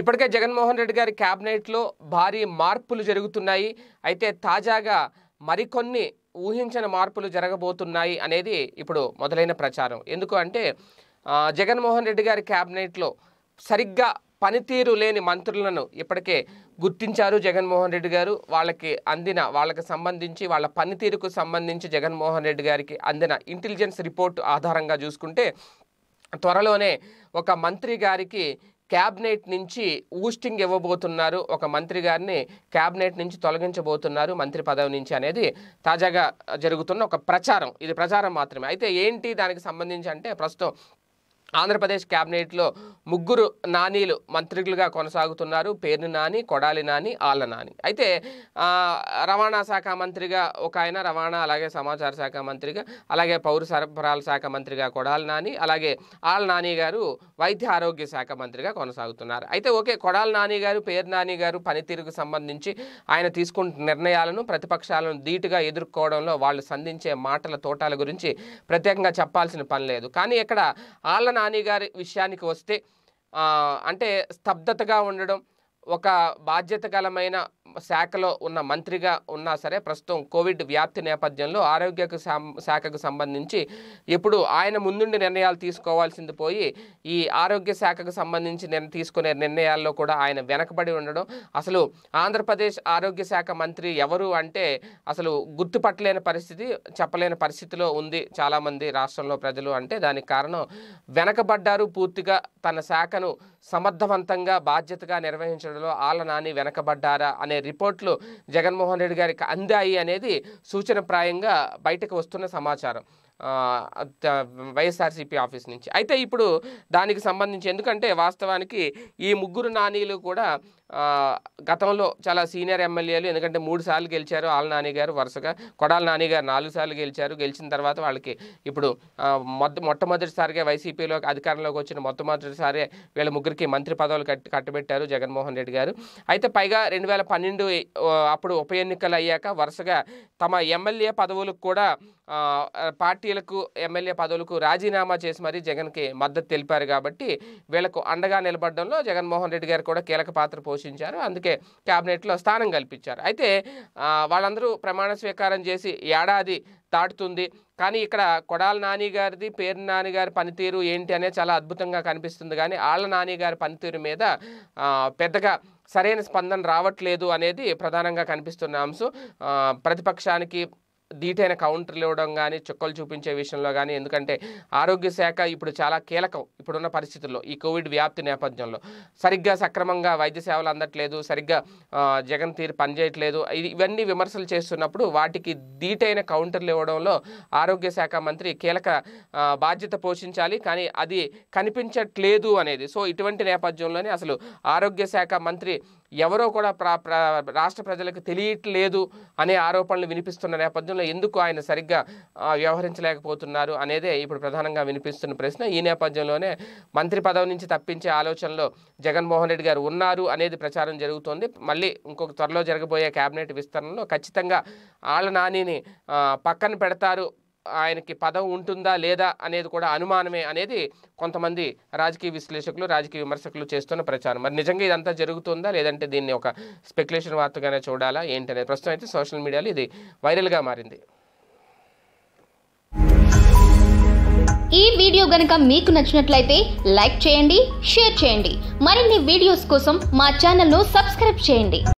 ఇప్పటికే జగన్మోహన్ రెడ్డి గారి క్యాబినెట్లో భారీ మార్పులు జరుగుతున్నాయి అయితే తాజాగా మరికొన్ని ఊహించని మార్పులు జరగబోతున్నాయి అనేది ఇప్పుడు మొదలైన ప్రచారం ఎందుకు అంటే జగన్మోహన్ రెడ్డి గారి క్యాబినెట్లో సరిగ్గా పనితీరు లేని మంత్రులను ఇప్పటికే గుర్తించారు జగన్మోహన్ రెడ్డి గారు వాళ్ళకి అందిన వాళ్ళకి సంబంధించి వాళ్ళ పనితీరుకు సంబంధించి జగన్మోహన్ రెడ్డి గారికి అందిన ఇంటెలిజెన్స్ రిపోర్ట్ ఆధారంగా చూసుకుంటే త్వరలోనే ఒక మంత్రి గారికి క్యాబినెట్ నుంచి ఊస్టింగ్ ఇవ్వబోతున్నారు ఒక మంత్రి గారిని క్యాబినెట్ నుంచి తొలగించబోతున్నారు మంత్రి పదవి నుంచి అనేది తాజాగా జరుగుతున్న ఒక ప్రచారం ఇది ప్రచారం మాత్రమే అయితే ఏంటి దానికి సంబంధించి అంటే ప్రస్తుతం ఆంధ్రప్రదేశ్ క్యాబినెట్లో ముగ్గురు నానీలు మంత్రులుగా కొనసాగుతున్నారు పేరు నాని కొడాలి నాని ఆళ్ళ నాని అయితే రవాణా శాఖ మంత్రిగా ఒక ఆయన రవాణా అలాగే సమాచార శాఖ మంత్రిగా అలాగే పౌర సరఫరాల శాఖ మంత్రిగా కొడాలి నాని అలాగే ఆళ్ళ నాని గారు వైద్య ఆరోగ్య శాఖ మంత్రిగా కొనసాగుతున్నారు అయితే ఓకే కొడాలి నాని గారు పేరు నాని గారు పనితీరుకు సంబంధించి ఆయన తీసుకుంటున్న నిర్ణయాలను ప్రతిపక్షాలను ధీటుగా ఎదుర్కోవడంలో వాళ్ళు సంధించే మాటల తోటాల గురించి ప్రత్యేకంగా చెప్పాల్సిన పని లేదు కానీ ఇక్కడ ఆళ్ళ నాని గారి విషయానికి వస్తే అంటే స్తబ్దతగా ఉండడం ఒక బాధ్యతకలమైన శాఖలో ఉన్న మంత్రిగా ఉన్నా సరే ప్రస్తుతం కోవిడ్ వ్యాప్తి నేపథ్యంలో ఆరోగ్య శాఖకు సంబంధించి ఇప్పుడు ఆయన ముందుండి నిర్ణయాలు తీసుకోవాల్సింది పోయి ఈ ఆరోగ్య శాఖకు సంబంధించి నేను తీసుకునే నిర్ణయాల్లో కూడా ఆయన వెనకబడి ఉండడం అసలు ఆంధ్రప్రదేశ్ ఆరోగ్య శాఖ మంత్రి ఎవరు అంటే అసలు గుర్తుపట్టలేని పరిస్థితి చెప్పలేని పరిస్థితిలో ఉంది చాలామంది రాష్ట్రంలో ప్రజలు అంటే దానికి కారణం వెనకబడ్డారు పూర్తిగా తన శాఖను సమర్థవంతంగా బాధ్యతగా నిర్వహించడం విచారణలో ఆళ్ళ నాని వెనకబడ్డారా అనే రిపోర్ట్లు జగన్మోహన్ రెడ్డి గారికి అందాయి అనేది సూచనప్రాయంగా బయటకు వస్తున్న సమాచారం వైఎస్ఆర్సీపీ ఆఫీస్ నుంచి అయితే ఇప్పుడు దానికి సంబంధించి ఎందుకంటే వాస్తవానికి ఈ ముగ్గురు నానీలు కూడా గతంలో చాలా సీనియర్ ఎమ్మెల్యేలు ఎందుకంటే మూడు సార్లు గెలిచారు ఆల్ నాని గారు వరుసగా కొడాల నాని గారు నాలుగు సార్లు గెలిచారు గెలిచిన తర్వాత వాళ్ళకి ఇప్పుడు మొదటి మొట్టమొదటిసారిగా వైసీపీలో అధికారంలోకి వచ్చిన మొట్టమొదటిసారి వీళ్ళ ముగ్గురికి మంత్రి పదవులు కట్టి కట్టబెట్టారు జగన్మోహన్ రెడ్డి గారు అయితే పైగా రెండు వేల పన్నెండు అప్పుడు ఉప ఎన్నికలు అయ్యాక వరుసగా తమ ఎమ్మెల్యే పదవులకు కూడా పార్టీ పార్టీలకు ఎమ్మెల్యే పదవులకు రాజీనామా చేసి మరీ జగన్కి మద్దతు తెలిపారు కాబట్టి వీళ్లకు అండగా నిలబడడంలో జగన్మోహన్ రెడ్డి గారు కూడా కీలక పాత్ర పోషించారు అందుకే క్యాబినెట్లో స్థానం కల్పించారు అయితే వాళ్ళందరూ ప్రమాణ స్వీకారం చేసి ఏడాది దాటుతుంది కానీ ఇక్కడ కొడాల నాని గారిది పేరు నాని గారి పనితీరు ఏంటి అనేది చాలా అద్భుతంగా కనిపిస్తుంది కానీ ఆళ్ళ నాని గారి పనితీరు మీద పెద్దగా సరైన స్పందన రావట్లేదు అనేది ప్రధానంగా కనిపిస్తున్న అంశం ప్రతిపక్షానికి ధీటైన కౌంటర్లు ఇవ్వడం కానీ చుక్కలు చూపించే విషయంలో కానీ ఎందుకంటే ఆరోగ్య శాఖ ఇప్పుడు చాలా కీలకం ఇప్పుడున్న పరిస్థితుల్లో ఈ కోవిడ్ వ్యాప్తి నేపథ్యంలో సరిగ్గా సక్రమంగా వైద్య సేవలు అందట్లేదు సరిగ్గా జగన్ తీరు పనిచేయట్లేదు ఇవన్నీ విమర్శలు చేస్తున్నప్పుడు వాటికి ధీటైన కౌంటర్లు ఇవ్వడంలో ఆరోగ్య శాఖ మంత్రి కీలక బాధ్యత పోషించాలి కానీ అది కనిపించట్లేదు అనేది సో ఇటువంటి నేపథ్యంలోనే అసలు ఆరోగ్య శాఖ మంత్రి ఎవరో కూడా ప్రా రాష్ట్ర ప్రజలకు తెలియట్లేదు అనే ఆరోపణలు వినిపిస్తున్న నేపథ్యంలో ఎందుకు ఆయన సరిగ్గా వ్యవహరించలేకపోతున్నారు అనేదే ఇప్పుడు ప్రధానంగా వినిపిస్తున్న ప్రశ్న ఈ నేపథ్యంలోనే మంత్రి పదవి నుంచి తప్పించే ఆలోచనలో జగన్మోహన్ రెడ్డి గారు ఉన్నారు అనేది ప్రచారం జరుగుతోంది మళ్ళీ ఇంకొక త్వరలో జరగబోయే కేబినెట్ విస్తరణలో ఖచ్చితంగా ఆళ్ళ నానిని పక్కన పెడతారు ఆయనకి పదం ఉంటుందా లేదా అనేది కూడా అనుమానమే అనేది కొంతమంది రాజకీయ విశ్లేషకులు రాజకీయ విమర్శకులు చేస్తున్న ప్రచారం మరి నిజంగా ఇదంతా జరుగుతుందా లేదంటే దీన్ని ఒక స్పెక్యులేషన్ వార్తగానే చూడాలా ఏంటనేది ప్రస్తుతం అయితే సోషల్ మీడియాలో ఇది వైరల్గా మారింది ఈ వీడియో గనక మీకు నచ్చినట్లయితే లైక్ చేయండి షేర్ చేయండి మరిన్ని వీడియోస్ కోసం మా ఛానల్ను సబ్స్క్రైబ్ చేయండి